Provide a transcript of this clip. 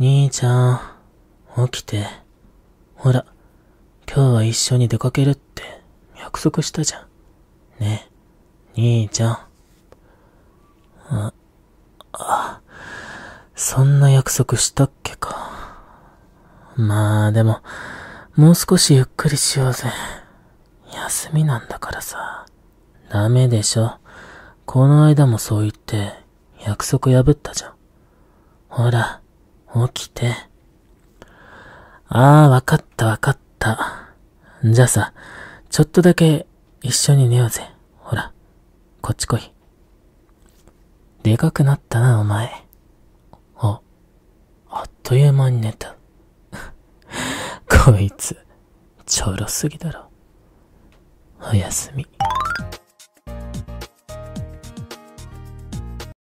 兄ちゃん、起きて。ほら、今日は一緒に出かけるって約束したじゃん。ね、兄ちゃん。あ、あ、そんな約束したっけか。まあでも、もう少しゆっくりしようぜ。休みなんだからさ。ダメでしょ。この間もそう言って、約束破ったじゃん。ほら。起きて。ああ、わかったわかった。じゃあさ、ちょっとだけ一緒に寝ようぜ。ほら、こっち来い。でかくなったな、お前。あ、あっという間に寝た。こいつ、ちょろすぎだろ。おやすみ。